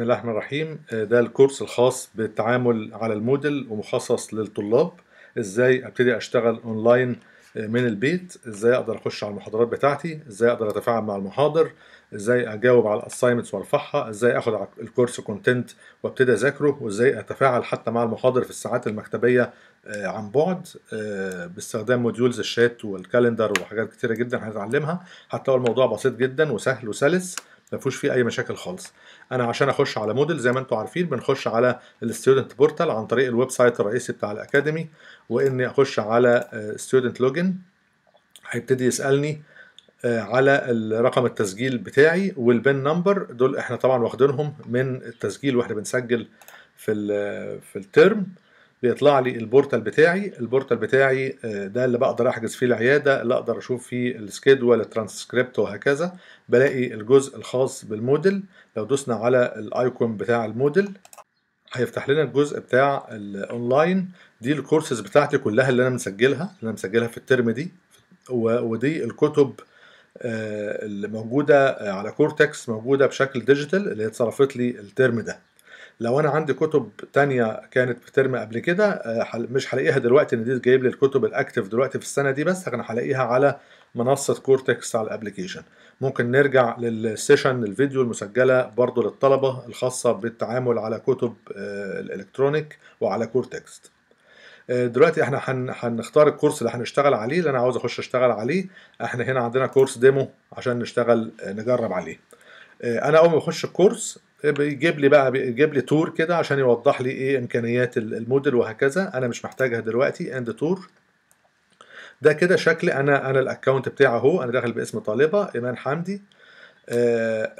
بسم الله الرحمن الرحيم آه، ده الكورس الخاص بالتعامل على المودل ومخصص للطلاب ازاي ابتدي اشتغل اونلاين آه، من البيت ازاي اقدر اخش على المحاضرات بتاعتي ازاي اقدر اتفاعل مع المحاضر ازاي اجاوب على الاساينمنتس وارفعها ازاي اخد الكورس كونتنت وابتدي اذاكره وازاي اتفاعل حتى مع المحاضر في الساعات المكتبيه آه، عن بعد باستخدام موديولز الشات والكالندر وحاجات كتيره جدا هنتعلمها حتى هو الموضوع بسيط جدا وسهل وسلس ما فيهوش فيه اي مشاكل خالص انا عشان اخش على موديل زي ما انتم عارفين بنخش على الستودنت بورتال عن طريق الويب سايت الرئيسي بتاع الاكاديمي واني اخش على ستودنت آه، لوجن هيبتدي يسالني آه، على رقم التسجيل بتاعي والبن نمبر دول احنا طبعا واخدينهم من التسجيل واحنا بنسجل في آه، في الترم بيطلع لي البورتال بتاعي البورتال بتاعي آه، ده اللي بقدر احجز فيه العياده اللي اقدر اشوف فيه السكيدول الترانسكريبت وهكذا بلاقي الجزء الخاص بالموديل لو دوسنا على الايكون بتاع الموديل هيفتح لنا الجزء بتاع الاونلاين دي الكورسز بتاعتي كلها اللي انا مسجلها اللي انا مسجلها في الترم دي ودي الكتب آه، اللي موجوده على كورتكس موجوده بشكل ديجيتال اللي اتصرفت لي الترم ده لو انا عندي كتب تانية كانت في ترم قبل كده آه، مش هلاقيها دلوقتي ان دي جايب لي الكتب الاكتف دلوقتي في السنه دي بس انا هلاقيها على منصه كورتكس على الابلكيشن ممكن نرجع للسيشن الفيديو المسجله برضو للطلبه الخاصه بالتعامل على كتب آه، الالكترونيك وعلى كورتكس آه، دلوقتي احنا هنختار الكورس اللي هنشتغل عليه اللي انا عاوز اخش اشتغل عليه احنا هنا عندنا كورس ديمو عشان نشتغل نجرب عليه انا اول ما بخش الكورس إيه، بيجيب لي بقى بيجيب لي تور كده عشان يوضح لي ايه امكانيات الموديل وهكذا انا مش محتاجها دلوقتي اند تور ده كده شكل انا انا الاكونت بتاعي اهو انا داخل باسم طالبه ايمان حمدي آه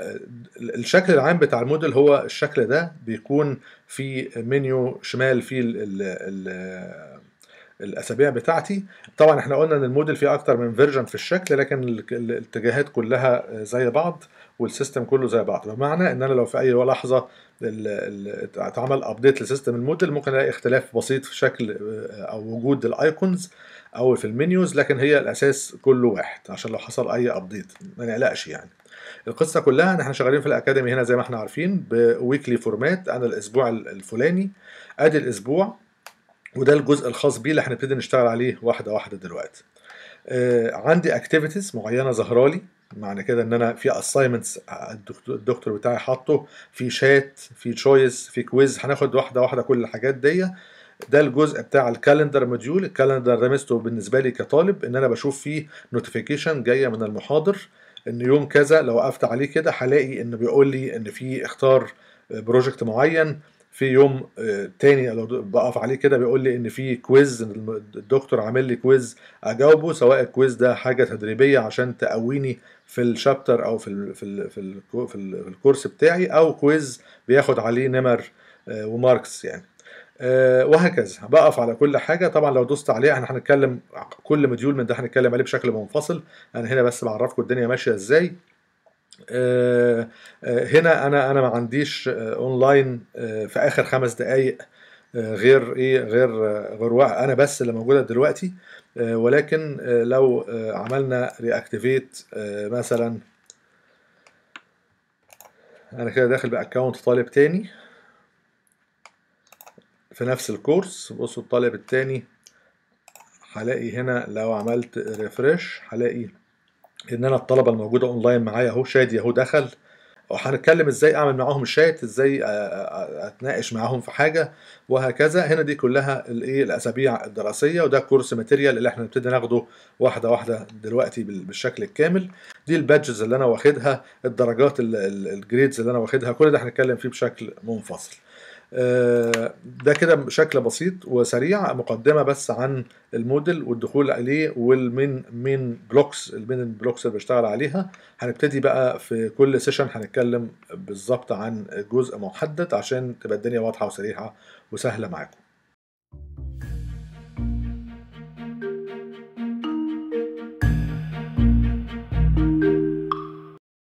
الشكل العام بتاع الموديل هو الشكل ده بيكون في منيو شمال في الاسابيع بتاعتي طبعا احنا قلنا ان الموديل فيه اكتر من فيرجن في الشكل لكن الاتجاهات كلها زي بعض والسيستم كله زي بعض بمعنى ان انا لو في اي لحظه اتعمل ابديت لسيستم الموديل ممكن الاقي اختلاف بسيط في شكل آه، او وجود الايكونز او في المنيوز لكن هي الاساس كله واحد عشان لو حصل اي ابديت ما نقلقش يعني القصه كلها ان احنا شغالين في الاكاديمي هنا زي ما احنا عارفين بويكلي فورمات انا الاسبوع الفلاني ادي الاسبوع وده الجزء الخاص بيه اللي هنبتدي نشتغل عليه واحده واحده دلوقتي آه، عندي اكتيفيتيز معينه ظاهره لي معنى كده ان انا في اساينمنتس الدكتور بتاعي حاطه في شات في تشويس في كويز هناخد واحده واحده كل الحاجات دي ده الجزء بتاع الكالندر موديول الكالندر رمزته بالنسبه لي كطالب ان انا بشوف فيه نوتيفيكيشن جايه من المحاضر ان يوم كذا لو وقفت عليه كده هلاقي ان بيقول لي ان في اختار بروجكت معين في يوم آه، تاني بقف عليه كده بيقول لي ان في كويز الدكتور عامل لي كويز اجاوبه سواء الكويز ده حاجه تدريبيه عشان تقويني في الشابتر او في الـ في الـ في, الـ في, الـ في الكورس بتاعي او كويز بياخد عليه نمر آه، وماركس يعني آه، وهكذا بقف على كل حاجه طبعا لو دوست عليها احنا هنتكلم كل مديول من ده هنتكلم عليه بشكل منفصل انا هنا بس بعرفكم الدنيا ماشيه ازاي آه، آه، هنا انا انا ما عنديش اونلاين آه، في اخر خمس دقائق غير ايه غير غير انا بس اللي موجوده دلوقتي ولكن لو عملنا رياكتيفيت مثلا انا كده داخل باكونت طالب تاني في نفس الكورس بصوا الطالب التاني هلاقي هنا لو عملت ريفرش هلاقي ان انا الطلبه الموجوده اونلاين معايا اهو شادي اهو دخل وهنتكلم ازاي اعمل معاهم شات ازاي اتناقش معاهم في حاجه وهكذا هنا دي كلها الايه الاسابيع الدراسيه وده كورس ماتيريال اللي احنا نبتدي ناخده واحده واحده دلوقتي بالشكل الكامل دي البادجز اللي انا واخدها الدرجات الجريدز اللي انا واخدها كل ده هنتكلم فيه بشكل منفصل آه، ده كده بشكل بسيط وسريع مقدمه بس عن الموديل والدخول عليه والمين مين بلوكس المين بلوكس اللي بشتغل عليها هنبتدي بقى في كل سيشن هنتكلم بالظبط عن جزء محدد عشان تبقى الدنيا واضحه وسريعه وسهله معاكم